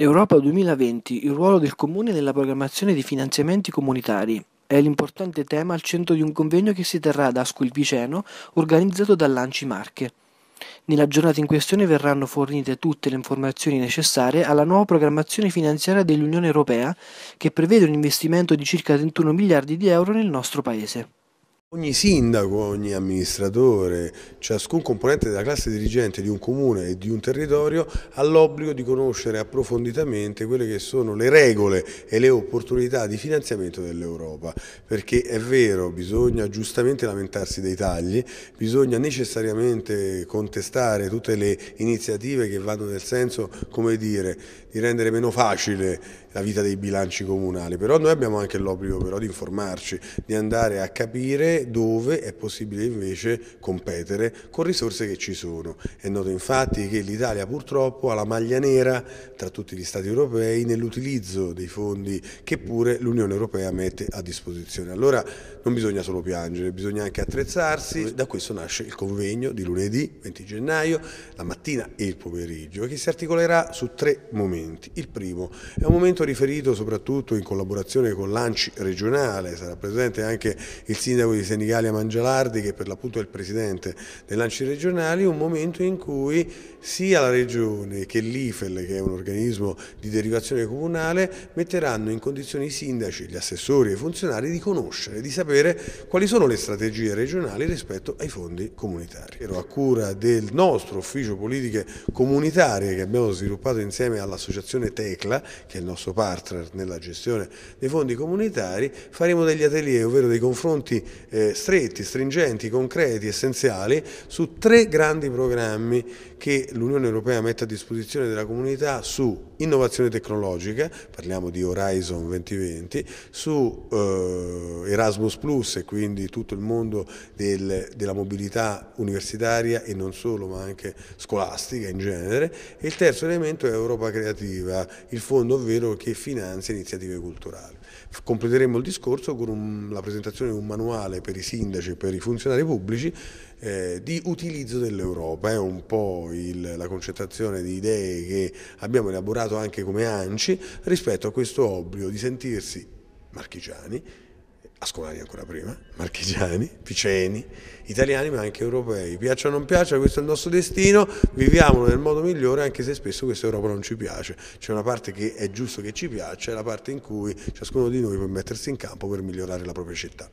Europa 2020, il ruolo del Comune nella programmazione dei finanziamenti comunitari. È l'importante tema al centro di un convegno che si terrà ad Asco Piceno, organizzato dall'Anci Marche. Nella giornata in questione verranno fornite tutte le informazioni necessarie alla nuova programmazione finanziaria dell'Unione Europea, che prevede un investimento di circa 31 miliardi di euro nel nostro Paese. Ogni sindaco, ogni amministratore, ciascun componente della classe dirigente di un comune e di un territorio ha l'obbligo di conoscere approfonditamente quelle che sono le regole e le opportunità di finanziamento dell'Europa, perché è vero, bisogna giustamente lamentarsi dei tagli, bisogna necessariamente contestare tutte le iniziative che vanno nel senso, come dire, di rendere meno facile la vita dei bilanci comunali, però noi abbiamo anche l'obbligo di informarci, di andare a capire dove è possibile invece competere con risorse che ci sono. È noto infatti che l'Italia purtroppo ha la maglia nera tra tutti gli Stati europei nell'utilizzo dei fondi che pure l'Unione Europea mette a disposizione. Allora non bisogna solo piangere, bisogna anche attrezzarsi. Da questo nasce il convegno di lunedì 20 gennaio, la mattina e il pomeriggio, che si articolerà su tre momenti. Il primo è un momento riferito soprattutto in collaborazione con l'ANCI regionale, sarà presente anche il sindaco di Senigallia Mangialardi, che per l'appunto è il presidente dell'Anci regionali, un momento in cui sia la regione che l'IFEL, che è un organismo di derivazione comunale, metteranno in condizione i sindaci, gli assessori e i funzionari di conoscere, di sapere quali sono le strategie regionali rispetto ai fondi comunitari. Ero a cura del nostro ufficio politiche comunitarie che abbiamo sviluppato insieme all'associazione Tecla, che è il nostro partner nella gestione dei fondi comunitari, faremo degli atelier, ovvero dei confronti eh, eh, stretti, stringenti, concreti, essenziali su tre grandi programmi che l'Unione Europea mette a disposizione della comunità su innovazione tecnologica, parliamo di Horizon 2020, su eh, Erasmus Plus e quindi tutto il mondo del, della mobilità universitaria e non solo ma anche scolastica in genere e il terzo elemento è Europa Creativa, il fondo ovvero che finanzia iniziative culturali. Completeremo il discorso con un, la presentazione di un manuale per i sindaci e per i funzionari pubblici eh, di utilizzo dell'Europa, è un po' il, la concentrazione di idee che abbiamo elaborato anche come ANCI rispetto a questo obbligo di sentirsi marchigiani ascolani ancora prima, marchigiani, piceni, italiani ma anche europei. Piaccia o non piaccia, questo è il nostro destino, viviamolo nel modo migliore anche se spesso questa Europa non ci piace. C'è una parte che è giusto che ci piaccia è la parte in cui ciascuno di noi può mettersi in campo per migliorare la propria città.